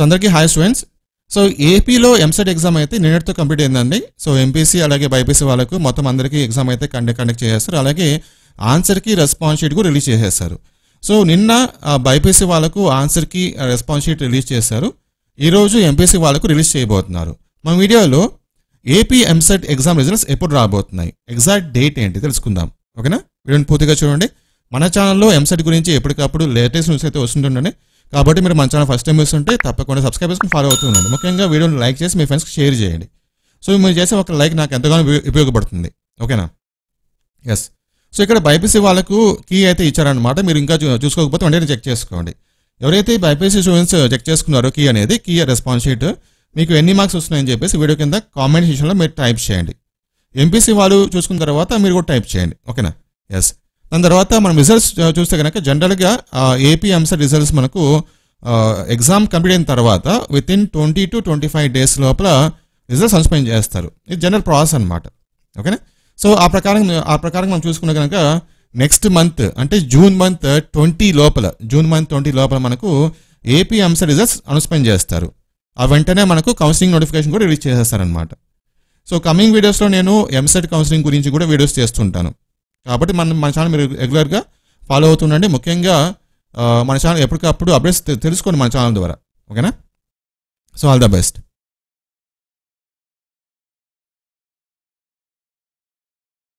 so అందరికీ hi students so ఏపీలో EAMCET exam అయితే నిన్నటితో కంప్లీట్ అయిందండి సో ఎంపీసీ అలాగే బైపీసీ వాళ్ళకు మొత్తం అందరికీ ఎగ్జామ్ అయితే కండక్ట్ కండక్ట్ చేసేస్తారు అలాగే ఆన్సర్కి రెస్పాన్స్ షీట్ కూడా రిలీజ్ చేసేస్తారు సో నిన్న బైపీసీ వాళ్ళకు ఆన్సర్కి రెస్పాన్స్ షీట్ రిలీజ్ చేశారు ఈరోజు ఎంపీసీ వాళ్ళకు రిలీజ్ చేయబోతున్నారు మా వీడియోలో ఏపీ ఎంసెట్ ఎగ్జామ్ రిజల్ట్స్ ఎప్పుడు రాబోతున్నాయి ఎగ్జాక్ట్ డేట్ ఏంటి తెలుసుకుందాం ఓకేనా వీడియోని పూర్తిగా చూడండి మన ఛానల్లో ఎంసెట్ e గురించి ఎప్పటికప్పుడు లేటెస్ట్ న్యూస్ అయితే వస్తుంటుండే కాబట్టి మీరు మన ఛానల్ ఫస్ట్ టైం చూస్తుంటే తప్పకుండా సబ్స్క్రైబ్ చేసుకుని ఫాలో అవుతుందండి ముఖ్యంగా వీడియోని లైక్ చేసి మీ ఫ్రెండ్స్కి షేర్ చేయండి సో మీరు చేసే ఒక లైక్ నాకు ఎంతగానో ఉపయోగపడుతుంది ఓకేనా ఎస్ సో ఇక్కడ బైపీసీ వాళ్ళకు కీ అయితే ఇచ్చారనమాట మీరు ఇంకా చూసుకోకపోతే వెంటనే చెక్ చేసుకోండి ఎవరైతే బైపీసీ స్టూడెంట్స్ చెక్ చేసుకున్నారో కీ అనేది కీ రెస్పాన్స్ షీట్ మీకు ఎన్ని మార్క్స్ వస్తున్నాయని చెప్పేసి వీడియో కింద కామెంట్ సెషన్లో మీరు టైప్ చేయండి ఎంపీసీ వాళ్ళు చూసుకున్న తర్వాత మీరు కూడా టైప్ చేయండి ఓకేనా ఎస్ దాని తర్వాత మనం రిజల్ట్స్ చూస్తే కనుక జనరల్గా ఏపీ అంశ రిజల్ట్స్ మనకు ఎగ్జామ్ కంప్లీట్ అయిన తర్వాత within twenty to twenty five days లోపల రిజల్ట్స్ సస్పెండ్ చేస్తారు ఇది జనరల్ ప్రాసెస్ అనమాట ఓకేనా సో ఆ ప్రకారం ఆ ప్రకారం మనం చూసుకున్న కనుక నెక్స్ట్ మంత్ అంటే జూన్ మంత్ ట్వంటీ లోపల జూన్ మంత్ ట్వంటీ లోపల మనకు ఏపీ అంశ రిజల్ట్స్ అనుస్పెండ్ చేస్తారు ఆ వెంటనే మనకు కౌన్సిలింగ్ నోటిఫికేషన్ కూడా రిలీజ్ చేసేస్తారనమాట సో కమింగ్ వీడియోస్లో నేను ఎంసెట్ కౌన్సిలింగ్ గురించి కూడా వీడియోస్ చేస్తుంటాను కాబట్టి మన మన ఛానల్ మీరు రెగ్యులర్గా ఫాలో అవుతుండండి ముఖ్యంగా మన ఛానల్ ఎప్పటికప్పుడు అప్డేట్స్ తెలుసుకోండి మన ఛానల్ ద్వారా ఓకేనా సో ఆల్ ద బెస్ట్